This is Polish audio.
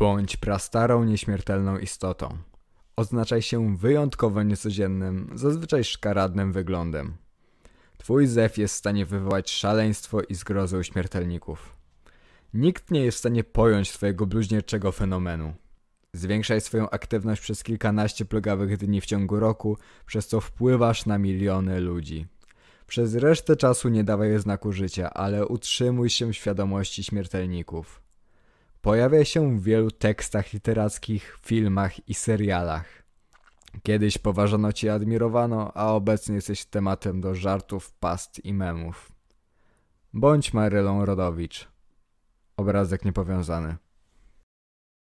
Bądź prastarą nieśmiertelną istotą. Oznaczaj się wyjątkowo niecodziennym, zazwyczaj szkaradnym wyglądem. Twój zew jest w stanie wywołać szaleństwo i zgrozę u śmiertelników. Nikt nie jest w stanie pojąć twojego bluźnierczego fenomenu. Zwiększaj swoją aktywność przez kilkanaście plugawych dni w ciągu roku, przez co wpływasz na miliony ludzi. Przez resztę czasu nie dawaj znaku życia, ale utrzymuj się w świadomości śmiertelników. Pojawia się w wielu tekstach literackich, filmach i serialach. Kiedyś poważano cię i admirowano, a obecnie jesteś tematem do żartów, past i memów. Bądź Marylą Rodowicz. Obrazek niepowiązany.